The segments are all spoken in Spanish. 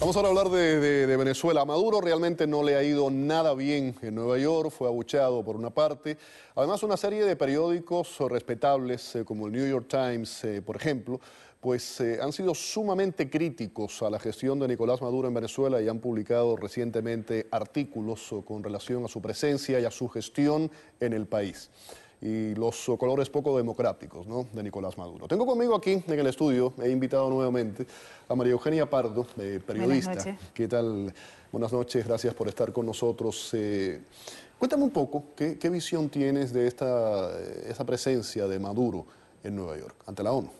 Vamos ahora a hablar de, de, de, Venezuela. Maduro realmente no le ha ido nada bien en Nueva York, fue abuchado por una parte. Además, una serie de periódicos respetables, eh, como el New York Times, eh, por ejemplo, pues eh, han sido sumamente críticos a la gestión de Nicolás Maduro en Venezuela y han publicado recientemente artículos con relación a su presencia y a su gestión en el país y los colores poco democráticos ¿no? de Nicolás Maduro. Tengo conmigo aquí en el estudio, he invitado nuevamente a María Eugenia Pardo, eh, periodista. Buenas noches. ¿Qué tal? Buenas noches, gracias por estar con nosotros. Eh, cuéntame un poco, ¿qué, visión tienes de esta, eh, esa presencia de Maduro en Nueva York, ante la ONU?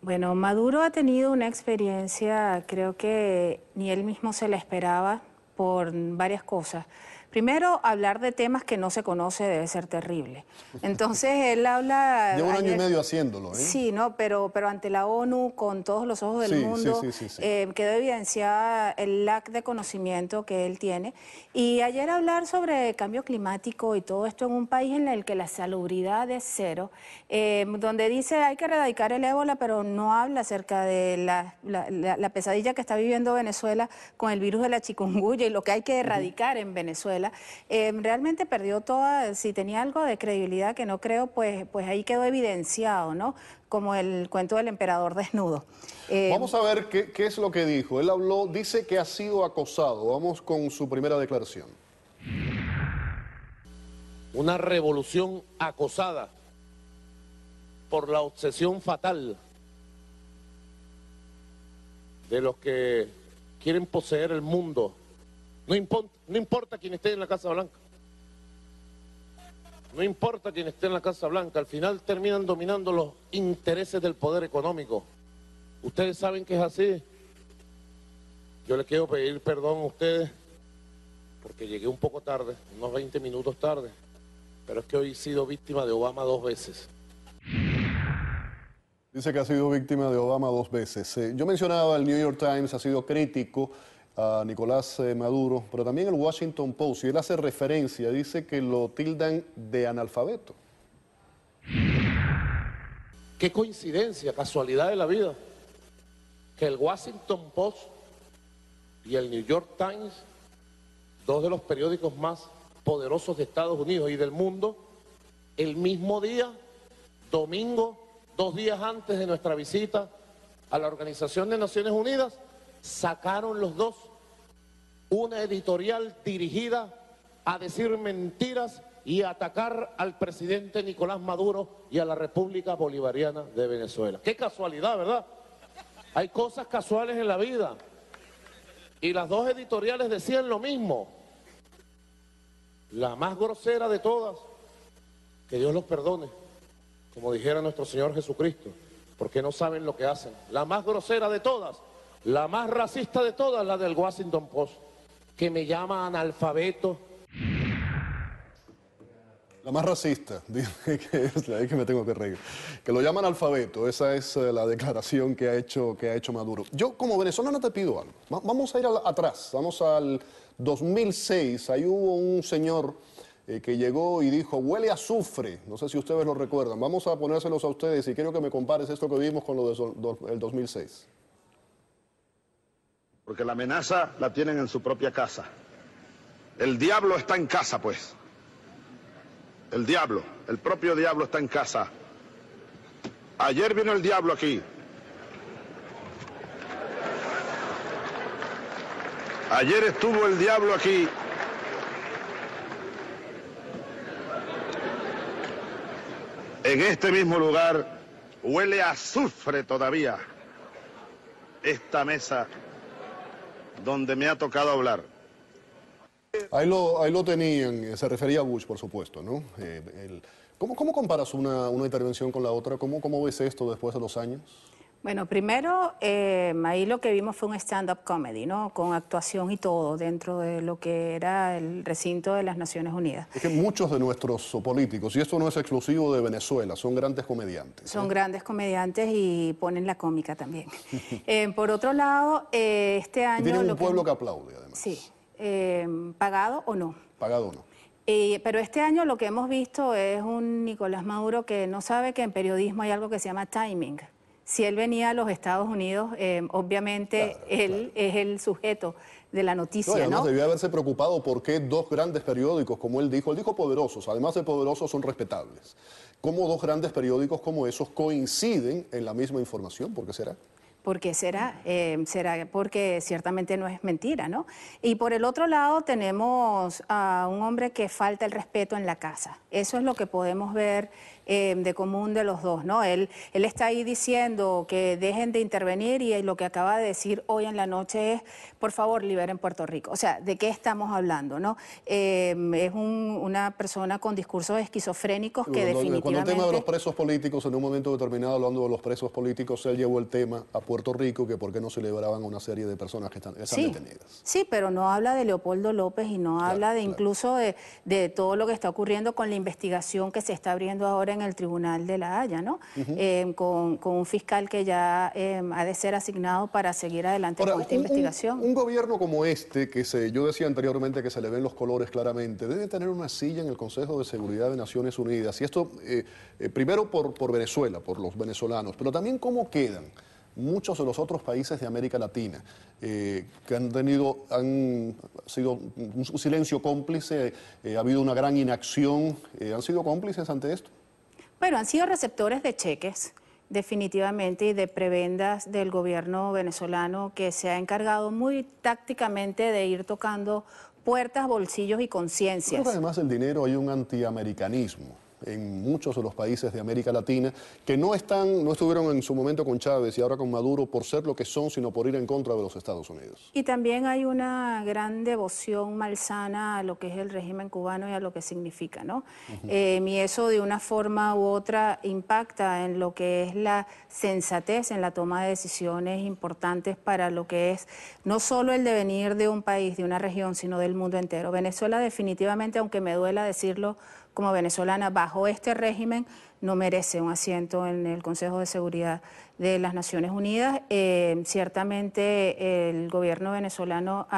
Bueno, Maduro ha tenido una experiencia, creo que ni él mismo se la esperaba por varias cosas. Primero, hablar de temas que no se conoce debe ser terrible. Entonces, él habla... Lleva un año y medio haciéndolo, ¿eh? Sí, no, pero, pero ante la ONU, con todos los ojos del mundo, eh, quedó evidenciada el lack de conocimiento que él tiene. Y ayer hablar sobre cambio climático y todo esto en un país en el que la salubridad es cero, em, donde dice hay que erradicar el ébola, pero no habla acerca de la, pesadilla que está viviendo Venezuela con el virus de la chikungunya y lo que hay que erradicar en Venezuela Em, realmente perdió toda, si tenía algo de credibilidad que no creo, pues, pues ahí quedó evidenciado, ¿no? Como el cuento del emperador desnudo. Em, Vamos a ver qué, qué es lo que dijo. Él habló, dice que ha sido acosado. Vamos con su primera declaración. Una revolución acosada por la obsesión fatal de los que quieren poseer el mundo no, importa quién esté en la Casa Blanca. No importa quién esté en la Casa Blanca, al final terminan dominando los intereses del poder económico. Ustedes saben que es así. Yo les quiero pedir perdón a ustedes porque llegué un poco tarde, unos 20 minutos tarde, pero es que hoy he sido víctima de Obama dos veces. Dice que ha sido víctima de Obama dos veces. Eh, yo mencionaba, el New York Times ha sido crítico a Nicolás eh, Maduro, pero también el Washington Post, y él hace referencia, dice que lo tildan de analfabeto. Qué coincidencia, casualidad de la vida, que el Washington Post y el New York Times, dos de los periódicos más poderosos de Estados Unidos y del mundo, el mismo día, domingo, dos días antes de nuestra visita a la Organización de Naciones Unidas, sacaron los dos una editorial dirigida a decir mentiras y atacar al presidente Nicolás Maduro y a la República Bolivariana de Venezuela. Qué casualidad, ¿verdad? Hay cosas casuales en la vida. Y las dos editoriales decían lo mismo. La más grosera de todas, que Dios los perdone, como dijera nuestro Señor Jesucristo, porque no saben lo que hacen. La más grosera de todas, la más racista de todas, la del Washington Post que me llama analfabeto. La más racista, dice, que es la que me tengo que reír. Que lo llaman alfabeto, esa es eh, la declaración que ha hecho, que ha hecho Maduro. Yo como venezolano te pido algo. vamos a ir atrás, vamos al 2006. Ahí hubo un señor eh, que llegó y dijo, huele a azufre. No sé si ustedes lo recuerdan. Vamos a ponérselos a ustedes y quiero que me compares esto que vimos con lo del 2006 porque la amenaza la tienen en su propia casa. El diablo está en casa, pues. El diablo, el propio diablo está en casa. Ayer vino el diablo aquí. Ayer estuvo el diablo aquí. En este mismo lugar huele a azufre todavía esta mesa donde me ha tocado hablar. Ahí lo, ahí lo tenían, se refería a Bush, por supuesto, ¿no? Eh, ¿cómo, ¿cómo, comparas una, una, intervención con la otra? ¿Cómo, ¿Cómo ves esto después de los años? Bueno, primero, eh, ahí lo que vimos fue un stand-up comedy, ¿no? Con actuación y todo dentro de lo que era el recinto de las Naciones Unidas. Es que muchos de nuestros políticos, y esto no es exclusivo de Venezuela, son grandes comediantes. ¿eh? Son grandes comediantes y ponen la cómica también. Eh, por otro lado, este año... Y un pueblo que... aplaude, además. Sí, em, pagado o no. Pagado o no. pero este año lo que hemos visto es un Nicolás Maduro que no sabe que en periodismo hay algo que se llama timing. Si él venía a los Estados Unidos, eh, obviamente él es el sujeto de la noticia. No, además debía haberse preocupado por qué dos grandes periódicos, como él dijo, él dijo poderosos, además de poderosos son respetables. ¿Cómo dos grandes periódicos como esos coinciden en la misma información? ¿Por qué será? porque será, eh, será porque ciertamente no es mentira, ¿no? Y por el otro lado tenemos a un hombre que falta el respeto en la casa. Eso es lo que podemos ver eh, de común de los dos, ¿no? Él, él está ahí diciendo que dejen de intervenir y lo que acaba de decir hoy en la noche es, por favor, liberen Puerto Rico. O sea, ¿de qué estamos hablando, no? Eh, es una persona con discursos esquizofrénicos que definitivamente... Cuando el tema de los presos políticos, en un momento determinado, hablando de los presos políticos, él llevó el tema a Puerto Rico, que por qué no celebraban a una serie de personas que están, detenidas. Sí, pero no habla de Leopoldo López y no habla de incluso de, de todo lo que está ocurriendo con la investigación que se está abriendo ahora en en el Tribunal de La Haya, ¿no? Eh, con, un fiscal que ya eh, ha de ser asignado para seguir adelante con esta investigación. Un, gobierno como este, que se, yo decía anteriormente que se le ven los colores claramente, debe tener una silla en el Consejo de Seguridad de Naciones Unidas. Y esto, eh, primero por, Venezuela, por los venezolanos, pero también cómo quedan muchos de los otros países de América Latina que han tenido, han sido un silencio cómplice, ha habido una gran inacción, ¿han sido cómplices ante esto? Bueno, han sido receptores de cheques, definitivamente, y de prebendas del gobierno venezolano que se ha encargado muy tácticamente de ir tocando puertas, bolsillos y conciencias. además el dinero hay un antiamericanismo en muchos de los países de América Latina, que no, están, no estuvieron en su momento con Chávez y ahora con Maduro por ser lo que son, sino por ir en contra de los Estados Unidos. Y también hay una gran devoción malsana a lo que es el régimen cubano y a lo que significa, ¿no? Eh, y eso de una forma u otra impacta en lo que es la sensatez, en la toma de decisiones importantes para lo que es no solo el devenir de un país, de una región, sino del mundo entero. Venezuela definitivamente, aunque me duela decirlo, como venezolana bajo este régimen no merece un asiento en el Consejo de Seguridad de las Naciones Unidas. Eh, ciertamente el gobierno venezolano,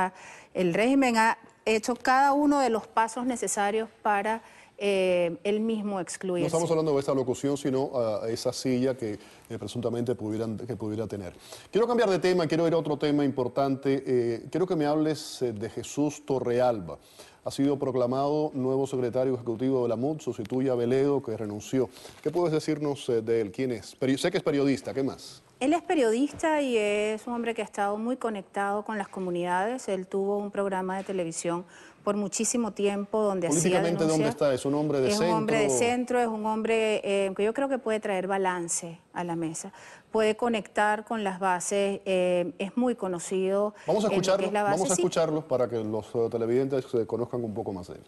el régimen ha hecho cada uno de los pasos necesarios para el eh, él mismo excluir. No estamos hablando de esta locución, sino a ah, esa silla que eh, presuntamente pudieran, que pudiera tener. Quiero cambiar de tema, quiero ir a otro tema importante. quiero que me hables de Jesús Torrealba ha sido proclamado nuevo secretario ejecutivo de la MUD, sustituye a Beledo, que renunció. ¿Qué puedes decirnos eh, de él? ¿Quién es? sé que es periodista, ¿qué más? Él es periodista y es un hombre que ha estado muy conectado con las comunidades. Él tuvo un programa de televisión por muchísimo tiempo donde Políticamente, sido ¿dónde está? ¿Es un hombre de centro? Es un hombre de centro, es un hombre eh, que yo creo que puede traer balance a la mesa puede conectar con las bases, eh, es muy conocido. Vamos a escucharlo, vamos a escucharlos para que los eh, televidentes se conozcan un poco más de él.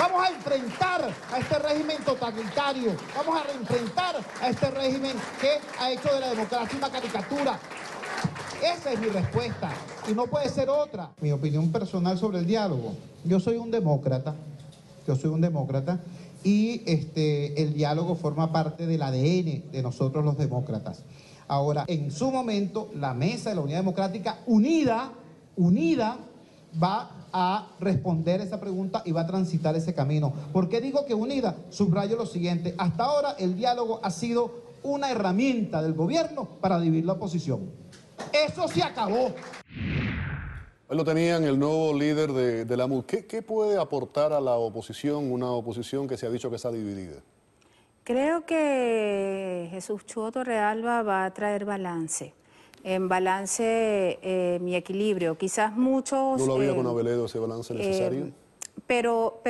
Vamos a enfrentar a este régimen totalitario, vamos a REENFRENTAR a este régimen que ha hecho de la democracia una caricatura. Esa es mi respuesta y no puede ser otra. Mi opinión personal sobre el diálogo. Yo soy un demócrata, yo soy un demócrata y este, el diálogo forma parte del ADN de nosotros los demócratas. Ahora, en su momento, la mesa de la Unidad Democrática unida, unida, va a responder esa pregunta y va a transitar ese camino. ¿Por qué digo que unida? Subrayo lo siguiente. Hasta ahora el diálogo ha sido una herramienta del gobierno para dividir la oposición. Eso se acabó lo tenían el nuevo líder de, la MUD. ¿Qué, puede aportar a la oposición, una oposición que se ha dicho que está dividida? Creo que Jesús Chuoto Realba va a traer balance. En balance, eh, mi equilibrio. Quizás muchos... ¿No lo había eh, con Abeledo ese balance eh, necesario? pero,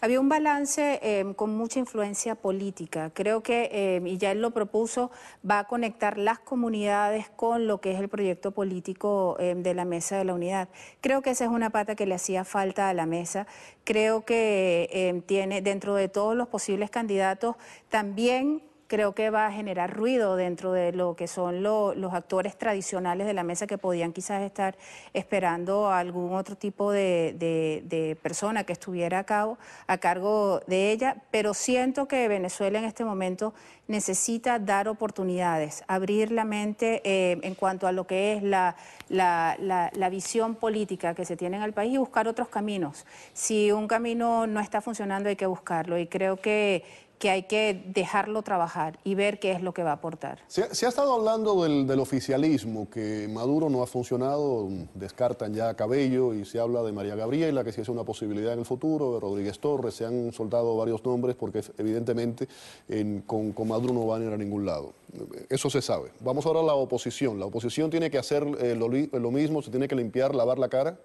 había un balance em, con mucha influencia política. Creo que, em, y ya él lo propuso, va a conectar las comunidades con lo que es el proyecto político em, de la Mesa de la Unidad. Creo que esa es una pata que le hacía falta a la mesa. Creo que tiene, dentro de todos los posibles candidatos, también creo que va a generar ruido dentro de lo que son los actores tradicionales de la mesa que podían quizás estar esperando a algún otro tipo de, persona que estuviera a, cabo, a cargo de ella, pero siento que Venezuela en este momento necesita dar oportunidades, abrir la mente eh, en cuanto a lo que es la, la visión política que se tiene en el país y buscar otros caminos. Si un camino no está funcionando hay que buscarlo y creo que que hay que dejarlo trabajar y ver qué es lo que va a aportar. Se, ha estado hablando del, oficialismo, que Maduro no ha funcionado, descartan ya Cabello y se habla de María Gabriela, que si es una posibilidad en el futuro, de Rodríguez Torres, se han soltado varios nombres porque evidentemente con, Maduro no van a ir a ningún lado. Eso se sabe. Vamos ahora a la oposición. ¿La oposición tiene que hacer eh, lo mismo, se tiene que limpiar, lavar la cara?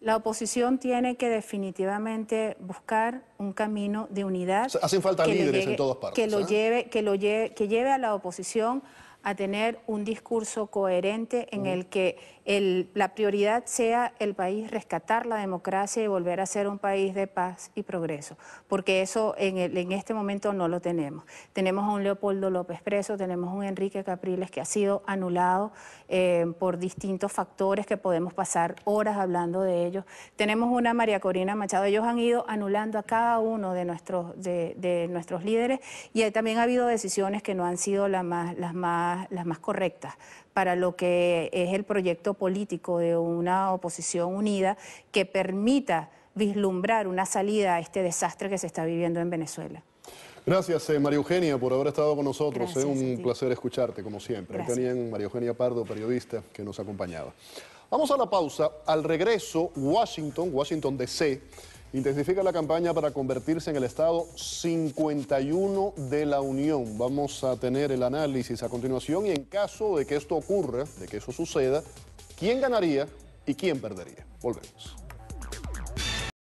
La oposición tiene que definitivamente buscar un camino de unidad. hacen falta líderes en todas partes. Que lo, ¿eh? lleve, que, lo lleve, que lleve a la oposición a tener un discurso coherente en el que la prioridad sea el país rescatar la democracia y volver a ser un país de paz y progreso, porque eso en, en este momento no lo tenemos. Tenemos a un Leopoldo López preso, tenemos a un Enrique Capriles que ha sido anulado eh, por distintos factores que podemos pasar horas hablando de ellos. Tenemos una María Corina Machado, ellos han ido anulando a cada uno de nuestros, de, nuestros líderes y también ha habido decisiones que no han sido las más las más correctas para lo que es el proyecto político de una oposición unida que permita vislumbrar una salida a este desastre que se está viviendo en Venezuela. Gracias, eh, María Eugenia, por haber estado con nosotros. Es eh. un placer escucharte, como siempre. María Eugenia Pardo, periodista, que nos acompañaba. Vamos a la pausa. Al regreso, Washington, Washington DC, Intensifica la campaña para convertirse en el Estado 51 de la Unión. Vamos a tener el análisis a continuación y en caso de que esto ocurra, de que eso suceda, ¿quién ganaría y quién perdería? Volvemos.